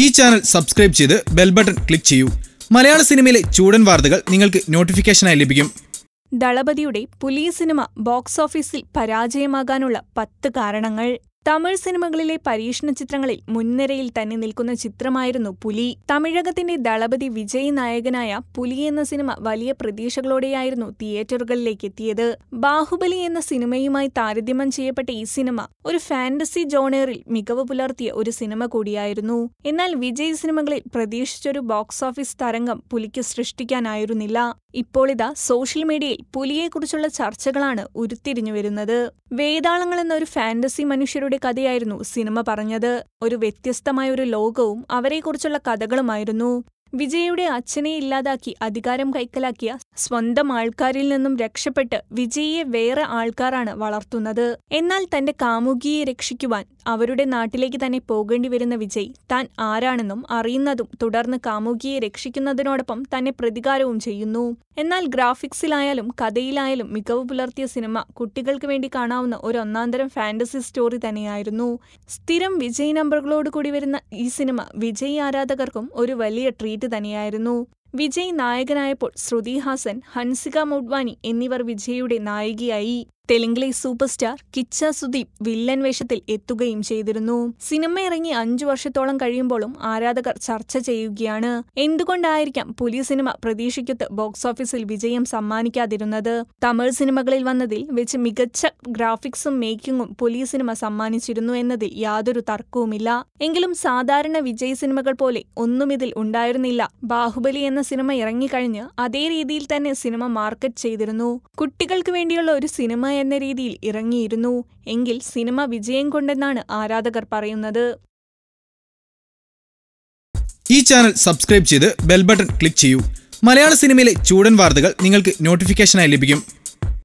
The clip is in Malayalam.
ഈ ചാനൽ സബ്സ്ക്രൈബ് ചെയ്ത് ബെൽ ബട്ടൺ ക്ലിക്ക് ചെയ്യൂ മലയാള സിനിമയിലെ ചൂടൻ വാർത്തകൾ നിങ്ങൾക്ക് നോട്ടിഫിക്കേഷനായി ലഭിക്കും ദളപതിയുടെ പുലി സിനിമ ബോക്സ് ഓഫീസിൽ പരാജയമാകാനുള്ള പത്ത് കാരണങ്ങൾ തമിഴ് സിനിമകളിലെ പരീക്ഷണ ചിത്രങ്ങളിൽ മുൻനിരയിൽ തന്നെ നിൽക്കുന്ന ചിത്രമായിരുന്നു പുലി തമിഴകത്തിന്റെ ദളപതി വിജയ് നായകനായ പുലി എന്ന സിനിമ വലിയ പ്രതീക്ഷകളോടെയായിരുന്നു തിയേറ്ററുകളിലേക്ക് എത്തിയത് ബാഹുബലി എന്ന സിനിമയുമായി താരതമ്യം ചെയ്യപ്പെട്ട ഈ സിനിമ ഒരു ഫാന്റസി ജോണേറിൽ മികവ് പുലർത്തിയ ഒരു സിനിമ കൂടിയായിരുന്നു എന്നാൽ വിജയ് സിനിമകളിൽ പ്രതീക്ഷിച്ചൊരു ബോക്സ് ഓഫീസ് തരംഗം പുലിക്ക് സൃഷ്ടിക്കാനായിരുന്നില്ല ഇപ്പോളിതാ സോഷ്യൽ മീഡിയയിൽ പുലിയെക്കുറിച്ചുള്ള ചർച്ചകളാണ് ഉരുത്തിരിഞ്ഞു വരുന്നത് വേതാളങ്ങൾ എന്നൊരു ഫാന്റസി മനുഷ്യരുടെ കുട്ടികളുടെ കഥയായിരുന്നു സിനിമ പറഞ്ഞത് ഒരു വ്യത്യസ്തമായ ഒരു ലോകവും അവരെക്കുറിച്ചുള്ള കഥകളുമായിരുന്നു വിജയയുടെ അച്ഛനെ ഇല്ലാതാക്കി അധികാരം കൈക്കലാക്കിയ സ്വന്തം ആൾക്കാരിൽ നിന്നും രക്ഷപ്പെട്ട് വിജയിയെ വേറെ ആൾക്കാരാണ് വളർത്തുന്നത് എന്നാൽ തന്റെ കാമുകിയെ രക്ഷിക്കുവാൻ അവരുടെ നാട്ടിലേക്ക് തന്നെ പോകേണ്ടി വരുന്ന വിജയ് താൻ ആരാണെന്നും അറിയുന്നതും തുടർന്ന് കാമുകിയെ രക്ഷിക്കുന്നതിനോടൊപ്പം തന്നെ പ്രതികാരവും ചെയ്യുന്നു എന്നാൽ ഗ്രാഫിക്സിലായാലും കഥയിലായാലും മികവ് പുലർത്തിയ സിനിമ കുട്ടികൾക്ക് വേണ്ടി കാണാവുന്ന ഒരു ഒന്നാന്തരം ഫാന്റസി സ്റ്റോറി തന്നെയായിരുന്നു സ്ഥിരം വിജയ് നമ്പറുകളോട് വരുന്ന ഈ സിനിമ വിജയ് ആരാധകർക്കും ഒരു വലിയ ട്രീറ്റ് ഫൈറ്റ് തന്നെയായിരുന്നു വിജയ് നായകനായപ്പോൾ ശ്രുതിഹാസൻ ഹൻസിക മോഡ്വാനി എന്നിവർ വിജയ്യുടെ നായികയായി തെലുങ്കിലെ super star Kiccha Sudeep villain വേഷത്തിൽ എത്തുകയും ചെയ്തിരുന്നു സിനിമ ഇറങ്ങി അഞ്ചു വർഷത്തോളം കഴിയുമ്പോഴും ആരാധകർ ചർച്ച ചെയ്യുകയാണ് എന്തുകൊണ്ടായിരിക്കാം പുലി സിനിമ പ്രതീക്ഷിക്കത്ത് ബോക്സ് ഓഫീസിൽ വിജയം സമ്മാനിക്കാതിരുന്നത് തമിഴ് സിനിമകളിൽ വന്നതിൽ വെച്ച് മികച്ച ഗ്രാഫിക്സും മേക്കിങ്ങും പുലി സിനിമ സമ്മാനിച്ചിരുന്നു എന്നതിൽ യാതൊരു തർക്കവുമില്ല എങ്കിലും സാധാരണ വിജയ് സിനിമകൾ പോലെ ഒന്നും ഇതിൽ ഉണ്ടായിരുന്നില്ല ബാഹുബലി എന്ന സിനിമ ഇറങ്ങിക്കഴിഞ്ഞ് അതേ രീതിയിൽ തന്നെ സിനിമ മാർക്കറ്റ് ചെയ്തിരുന്നു കുട്ടികൾക്ക് വേണ്ടിയുള്ള ഒരു സിനിമ എന്ന രീതിയിൽ ഇറങ്ങിയിരുന്നു എങ്കിൽ സിനിമ വിജയം കൊണ്ടെന്നാണ് ആരാധകർ പറയുന്നത് ഈ ചാനൽ സബ്സ്ക്രൈബ് ചെയ്ത് ബെൽ ബട്ടൺ ക്ലിക്ക് ചെയ്യൂ മലയാള സിനിമയിലെ ചൂടൻ വാർത്തകൾ നിങ്ങൾക്ക് നോട്ടിഫിക്കേഷനായി ലഭിക്കും